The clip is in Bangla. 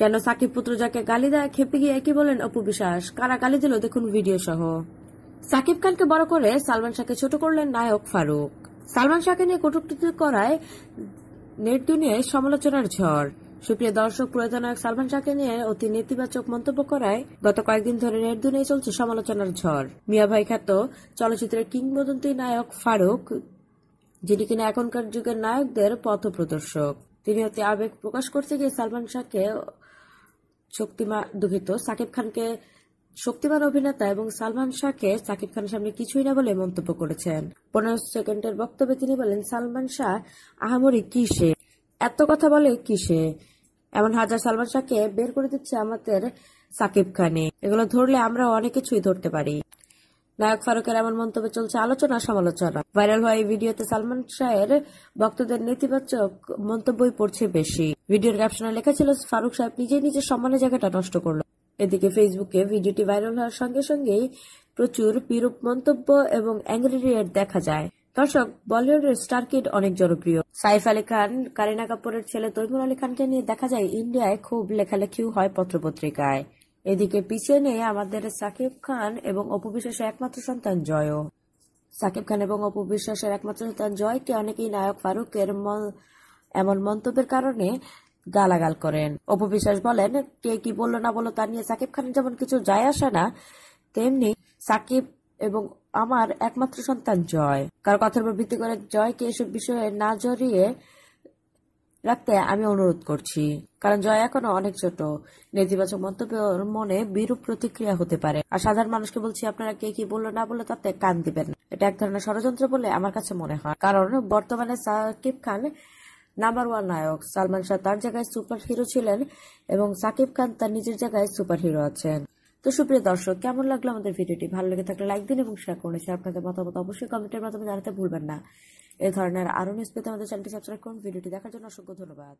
কেন সাকিব যাকে গালি দেয় খেপে গিয়ে একই বলেন অপু বিশ্বাস কারা গালি দিল দেখুন ভিডিও সহ সাকিব খানকে বড় করে সালমান শাহকে ছোট করলেন নায়ক ফারুক সালমান শাহকে নিয়ে কটুক্তি করায় নেট দুনিয়ায় সমালোচনার ঝড় সুপ্রিয় দর্শক প্রয়োজনায়ক সালমান শাহকে নিয়ে অতি নেতিবাচক মন্তব্য করায় গত কয়েকদিন ধরে নেট দুনিয়ায় চলছে সমালোচনার ঝড় মিয়া ভাই খ্যাত চলচ্চিত্রের কিংবদন্তি নায়ক ফারুক যিনি কিনা এখনকার যুগের নায়কদের পথ প্রদর্শক তিনি অতি আবেগ প্রকাশ করতে গিয়ে সালমান শাহকে শক্তিমা দুহিত সাকিব খানকে শক্তিমান অভিনেতা এবং সালমান শাহকে সাকিব খানের সামনে কিছুই না বলে মন্তব্য করেছেন পনেরো সেকেন্ডের বক্তব্যে তিনি বলেন সালমান শাহ আহামরি কি সে এত কথা বলে কি সে এমন হাজার সালমান শাহকে বের করে দিচ্ছে আমাদের সাকিব খানে এগুলো ধরলে আমরা অনেক কিছুই ধরতে পারি নায়ক ফারুকের এমন মন্তব্যে চলছে আলোচনা সমালোচনা ভাইরাল হওয়া এই ভিডিওতে সালমান শাহের বক্তাদের নেতিবাচক মন্তব্যই পড়ছে বেশি ভিডিওর ক্যাপশনে লেখা ছিল ফারুক সাহেব নিজেই নিজের সম্মানের জায়গাটা নষ্ট করলো এদিকে ফেসবুকে ভিডিওটি ভাইরাল হওয়ার সঙ্গে সঙ্গেই প্রচুর বিরূপ মন্তব্য এবং অ্যাংরি রিয়েট দেখা যায় দর্শক বলিউডের স্টার কিড অনেক জনপ্রিয় সাইফ আলী খান কারিনা কাপুরের ছেলে তৈমুর আলী খানকে নিয়ে দেখা যায় ইন্ডিয়ায় খুব লেখালেখিও হয় পত্রপত্রিকায় এদিকে পিছিয়ে নেই আমাদের সাকিব খান এবং অপু বিশ্বাসের একমাত্র সন্তান জয়ও সাকিব খান এবং অপু বিশ্বাসের একমাত্র সন্তান জয়কে অনেকেই নায়ক ফারুকের এমন মন্তব্যের কারণে গালাগাল করেন অপু বিশ্বাস বলেন কে কি বললো না বললো তা নিয়ে সাকিব খানের যেমন কিছু যায় আসে না তেমনি সাকিব এবং আমার একমাত্র সন্তান জয় কারো কথার উপর ভিত্তি করে জয়কে এসব বিষয়ে না জড়িয়ে রাখতে আমি অনুরোধ করছি কারণ জয় এখনো অনেক ছোট নেতিবাচক মন্তব্যের মনে বিরূপ প্রতিক্রিয়া হতে পারে আর সাধারণ মানুষকে বলছি আপনারা কে কি বললো না বললো তাতে কান দিবেন এটা এক ধরনের ষড়যন্ত্র বলে আমার কাছে মনে হয় কারণ বর্তমানে সাকিব খান নাম্বার ওয়ান নায়ক সালমান শাহ তার জায়গায় সুপার হিরো ছিলেন এবং সাকিব খান তার নিজের জায়গায় সুপার হিরো আছেন তো সুপ্রিয় দর্শক কেমন লাগলো আমাদের ভিডিওটি ভালো লেগে থাকলে লাইক দিন এবং শেয়ার করুন আপনাদের মতামত অবশ্যই কমেন্টের মাধ্যমে জানাতে ভুলবেন না এ ধরনের আরও নিউজ পেতে আমাদের চ্যানেলটি সাবস্ক্রাইব করুন ভিডিওটি দেখার জন্য অসংখ্য ধন্যবাদ